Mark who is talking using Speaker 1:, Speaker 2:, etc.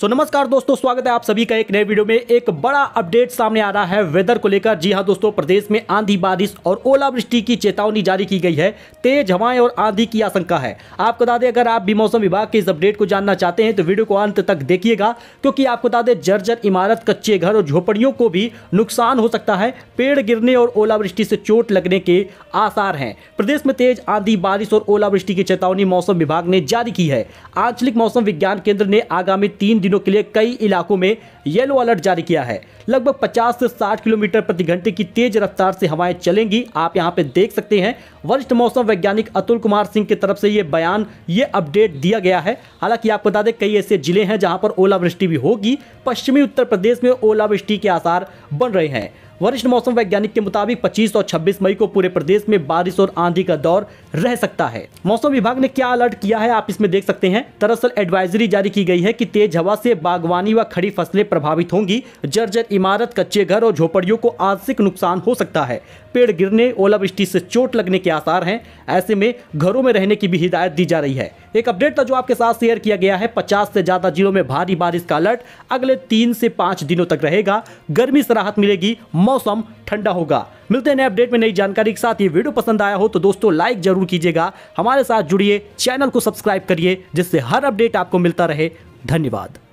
Speaker 1: सो नमस्कार दोस्तों स्वागत है आप सभी का एक नए वीडियो में एक बड़ा अपडेट सामने आ रहा है वेदर को लेकर जी हां दोस्तों प्रदेश में आंधी बारिश और ओलावृष्टि की चेतावनी जारी की गई है तेज हवाएं और आंधी की आशंका है आपको बता दें अगर आप भी मौसम विभाग के इस अपडेट को जानना चाहते हैं तो वीडियो को अंत तक देखिएगा क्योंकि आपको बता दें जर्जर इमारत कच्चे घर और झोपड़ियों को भी नुकसान हो सकता है पेड़ गिरने और ओलावृष्टि से चोट लगने के आसार हैं प्रदेश में तेज आंधी बारिश और ओलावृष्टि की चेतावनी मौसम विभाग ने जारी की है आंचलिक मौसम विज्ञान केंद्र ने आगामी तीन दिनों के लिए कई इलाकों में येलो अलर्ट जारी किया है लगभग 50 से 60 किलोमीटर प्रति घंटे की तेज रफ्तार से हवाएं चलेंगी आप यहां पे देख सकते हैं वरिष्ठ मौसम वैज्ञानिक अतुल कुमार सिंह की तरफ से ये बयान ये अपडेट दिया गया है हालांकि आपको बता दें कई ऐसे जिले हैं जहाँ पर ओलावृष्टि भी होगी पश्चिमी उत्तर प्रदेश में ओलावृष्टि के आसार बन रहे हैं वरिष्ठ मौसम वैज्ञानिक के मुताबिक 25 और 26 मई को पूरे प्रदेश में बारिश और आंधी का दौर रह सकता है मौसम विभाग ने क्या अलर्ट किया है आप इसमें देख सकते हैं दरअसल एडवाइजरी जारी की गई है की तेज हवा से बागवानी व खड़ी फसलें प्रभावित होंगी जर्जर इमारत कच्चे घर और झोपड़ियों को आंशिक नुकसान हो सकता है पेड़ गिरने ओलावृष्टि से चोट लगने के आसार हैं ऐसे में घरों में रहने की भी हिदायत दी जा रही है एक अपडेट था तो जो आपके साथ शेयर किया गया है पचास से ज्यादा जिलों में भारी बारिश का अलर्ट अगले तीन से पांच दिनों तक रहेगा गर्मी से राहत मिलेगी मौसम ठंडा होगा मिलते हैं नए अपडेट में नई जानकारी के साथ ये वीडियो पसंद आया हो तो दोस्तों लाइक जरूर कीजिएगा हमारे साथ जुड़िए चैनल को सब्सक्राइब करिए जिससे हर अपडेट आपको मिलता रहे धन्यवाद